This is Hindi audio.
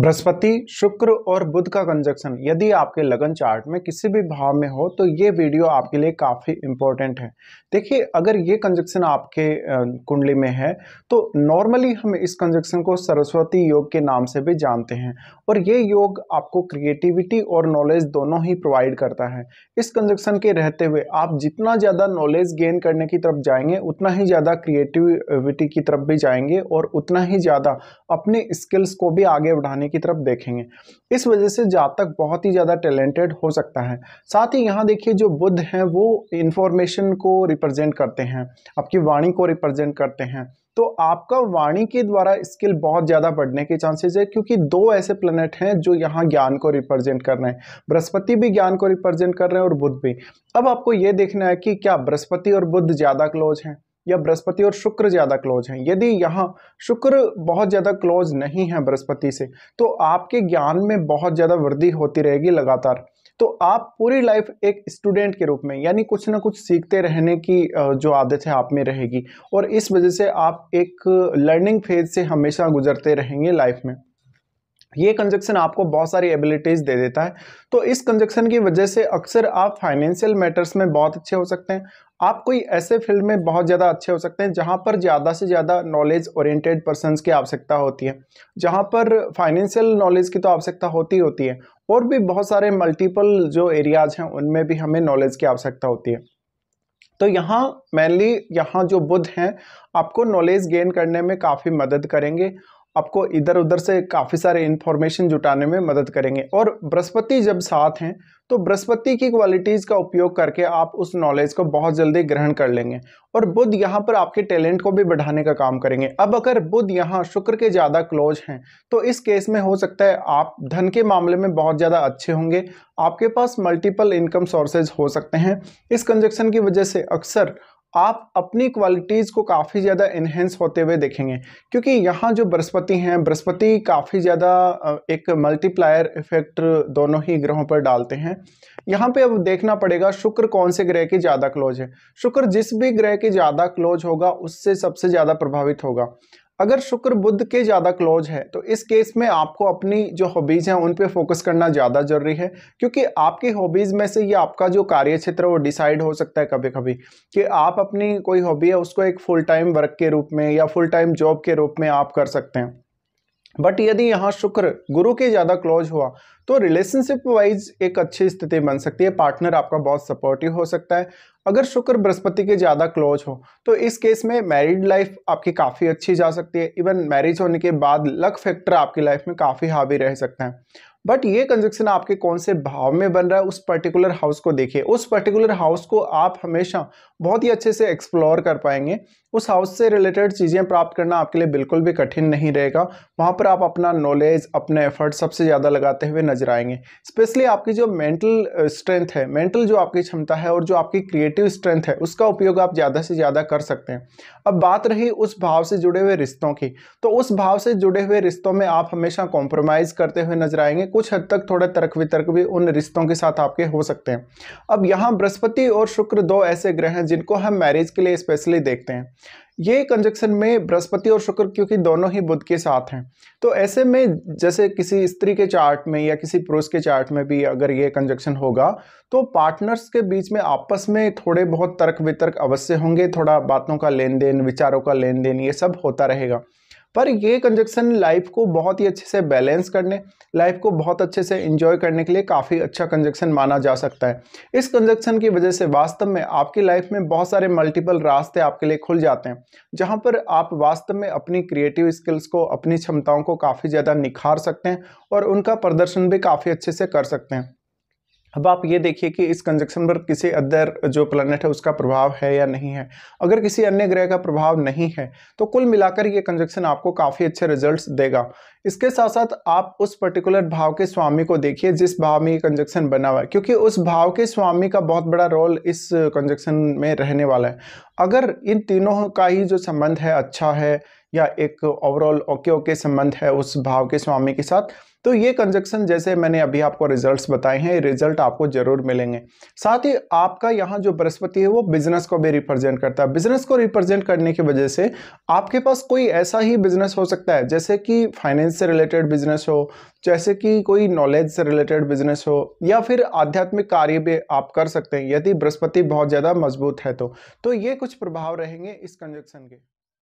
बृहस्पति शुक्र और बुध का कंजक्शन यदि आपके लगन चार्ट में किसी भी भाव में हो तो ये वीडियो आपके लिए काफ़ी इम्पोर्टेंट है देखिए अगर ये कंजक्शन आपके कुंडली में है तो नॉर्मली हम इस कंजक्शन को सरस्वती योग के नाम से भी जानते हैं और ये योग आपको क्रिएटिविटी और नॉलेज दोनों ही प्रोवाइड करता है इस कंजक्शन के रहते हुए आप जितना ज़्यादा नॉलेज गेन करने की तरफ जाएंगे उतना ही ज़्यादा क्रिएटिविटी की तरफ भी जाएंगे और उतना ही ज़्यादा अपने स्किल्स को भी आगे बढ़ाने होने की तरफ देखेंगे इस वजह से जातक बहुत ही ज़्यादा टैलेंटेड हो सकता है साथ ही यहाँ देखिए जो बुद्ध हैं वो इन्फॉर्मेशन को रिप्रेजेंट करते हैं आपकी वाणी को रिप्रेजेंट करते हैं तो आपका वाणी के द्वारा स्किल बहुत ज़्यादा बढ़ने के चांसेस है क्योंकि दो ऐसे प्लेनेट हैं जो यहाँ ज्ञान को रिप्रेजेंट कर रहे हैं बृहस्पति भी ज्ञान को रिप्रेजेंट कर रहे हैं और बुद्ध भी अब आपको ये देखना है कि क्या बृहस्पति और बुद्ध ज़्यादा क्लोज हैं या बृहस्पति और शुक्र ज़्यादा क्लोज हैं यदि यहाँ शुक्र बहुत ज़्यादा क्लोज नहीं है बृहस्पति से तो आपके ज्ञान में बहुत ज़्यादा वृद्धि होती रहेगी लगातार तो आप पूरी लाइफ एक स्टूडेंट के रूप में यानी कुछ ना कुछ सीखते रहने की जो आदत है आप में रहेगी और इस वजह से आप एक लर्निंग फेज से हमेशा गुजरते रहेंगे लाइफ में ये कंजक्शन आपको बहुत सारी एबिलिटीज़ दे देता है तो इस कंजक्शन की वजह से अक्सर आप फाइनेंशियल मैटर्स में बहुत अच्छे हो सकते हैं आप कोई ऐसे फील्ड में बहुत ज़्यादा अच्छे हो सकते हैं जहाँ पर ज़्यादा से ज़्यादा नॉलेज ओरिएंटेड पर्सन की आवश्यकता होती है जहाँ पर फाइनेंशियल नॉलेज की तो आवश्यकता होती होती है और भी बहुत सारे मल्टीपल जो एरियाज हैं उनमें भी हमें नॉलेज की आवश्यकता होती है तो यहाँ मेनली यहाँ जो बुद्ध हैं आपको नॉलेज गेन करने में काफ़ी मदद करेंगे आपको इधर उधर से काफ़ी सारे इन्फॉर्मेशन जुटाने में मदद करेंगे और बृहस्पति जब साथ हैं तो बृहस्पति की क्वालिटीज़ का उपयोग करके आप उस नॉलेज को बहुत जल्दी ग्रहण कर लेंगे और बुध यहाँ पर आपके टैलेंट को भी बढ़ाने का काम करेंगे अब अगर बुद्ध यहाँ शुक्र के ज़्यादा क्लोज हैं तो इस केस में हो सकता है आप धन के मामले में बहुत ज़्यादा अच्छे होंगे आपके पास मल्टीपल इनकम सोर्सेज हो सकते हैं इस कंजक्शन की वजह से अक्सर आप अपनी क्वालिटीज़ को काफ़ी ज़्यादा इन्हेंस होते हुए देखेंगे क्योंकि यहाँ जो बृहस्पति हैं बृहस्पति काफ़ी ज़्यादा एक मल्टीप्लायर इफेक्ट दोनों ही ग्रहों पर डालते हैं यहाँ पे अब देखना पड़ेगा शुक्र कौन से ग्रह की ज़्यादा क्लोज है शुक्र जिस भी ग्रह के ज़्यादा क्लोज होगा उससे सबसे ज़्यादा प्रभावित होगा अगर शुक्र बुद्ध के ज़्यादा क्लोज है तो इस केस में आपको अपनी जो हॉबीज़ हैं उन पे फोकस करना ज़्यादा ज़रूरी है क्योंकि आपकी हॉबीज़ में से ये आपका जो कार्य क्षेत्र है वो डिसाइड हो सकता है कभी कभी कि आप अपनी कोई हॉबी है उसको एक फुल टाइम वर्क के रूप में या फुल टाइम जॉब के रूप में आप कर सकते हैं बट यदि यहाँ शुक्र गुरु के ज़्यादा क्लोज हुआ तो रिलेशनशिप वाइज एक अच्छी स्थिति बन सकती है पार्टनर आपका बहुत सपोर्टिव हो सकता है अगर शुक्र बृहस्पति के ज़्यादा क्लोज हो तो इस केस में मैरिड लाइफ आपकी काफ़ी अच्छी जा सकती है इवन मैरिज होने के बाद लक फैक्टर आपकी लाइफ में काफ़ी हावी रह सकता है बट ये कंजक्शन आपके कौन से भाव में बन रहा है उस पर्टिकुलर हाउस को देखिए उस पर्टिकुलर हाउस को आप हमेशा बहुत ही अच्छे से एक्सप्लोर कर पाएंगे उस हाउस से रिलेटेड चीज़ें प्राप्त करना आपके लिए बिल्कुल भी कठिन नहीं रहेगा वहाँ पर आप अपना नॉलेज अपने एफर्ट सबसे ज़्यादा लगाते हुए नजर आएंगे स्पेशली आपकी जो मेंटल स्ट्रेंथ है मेंटल जो आपकी क्षमता है और जो आपकी क्रिएटिव स्ट्रेंथ है उसका उपयोग आप ज़्यादा से ज़्यादा कर सकते हैं अब बात रही उस भाव से जुड़े हुए रिश्तों की तो उस भाव से जुड़े हुए रिश्तों में आप हमेशा कॉम्प्रोमाइज़ करते हुए नजर आएंगे कुछ हद तक थोड़ा तर्क वितर्क भी उन रिश्तों के साथ आपके हो सकते हैं अब यहाँ बृहस्पति और शुक्र दो ऐसे ग्रह हैं जिनको हम मैरिज के लिए स्पेशली देखते हैं ये कंजक्शन में बृहस्पति और शुक्र क्योंकि दोनों ही बुद्ध के साथ हैं तो ऐसे में जैसे किसी स्त्री के चार्ट में या किसी पुरुष के चार्ट में भी अगर ये कंजक्शन होगा तो पार्टनर्स के बीच में आपस में थोड़े बहुत तर्क वितर्क अवश्य होंगे थोड़ा बातों का लेन देन विचारों का लेन देन ये सब होता रहेगा पर ये कंजक्शन लाइफ को बहुत ही अच्छे से बैलेंस करने लाइफ को बहुत अच्छे से इंजॉय करने के लिए काफ़ी अच्छा कंजक्शन माना जा सकता है इस कंजक्शन की वजह से वास्तव में आपकी लाइफ में बहुत सारे मल्टीपल रास्ते आपके लिए खुल जाते हैं जहाँ पर आप वास्तव में अपनी क्रिएटिव स्किल्स को अपनी क्षमताओं को काफ़ी ज़्यादा निखार सकते हैं और उनका प्रदर्शन भी काफ़ी अच्छे से कर सकते हैं अब आप ये देखिए कि इस कंजक्शन पर किसी अदर जो प्लानट है उसका प्रभाव है या नहीं है अगर किसी अन्य ग्रह का प्रभाव नहीं है तो कुल मिलाकर ये कंजक्शन आपको काफ़ी अच्छे रिजल्ट्स देगा इसके साथ साथ आप उस पर्टिकुलर भाव के स्वामी को देखिए जिस भाव में ये कंजक्शन बना हुआ है क्योंकि उस भाव के स्वामी का बहुत बड़ा रोल इस कंजक्शन में रहने वाला है अगर इन तीनों का ही जो संबंध है अच्छा है या एक ओवरऑल ओके ओके संबंध है उस भाव के स्वामी के साथ तो ये कंजक्शन जैसे मैंने अभी आपको रिजल्ट्स बताए हैं ये रिजल्ट आपको जरूर मिलेंगे साथ ही आपका यहाँ जो बृहस्पति है वो बिजनेस को भी रिप्रेजेंट करता है बिजनेस को रिप्रेजेंट करने की वजह से आपके पास कोई ऐसा ही बिजनेस हो सकता है जैसे कि फाइनेंस से रिलेटेड बिजनेस हो जैसे कि कोई नॉलेज से रिलेटेड बिजनेस हो या फिर आध्यात्मिक कार्य भी आप कर सकते हैं यदि बृहस्पति बहुत ज़्यादा मजबूत है तो, तो ये कुछ प्रभाव रहेंगे इस कंजक्शन के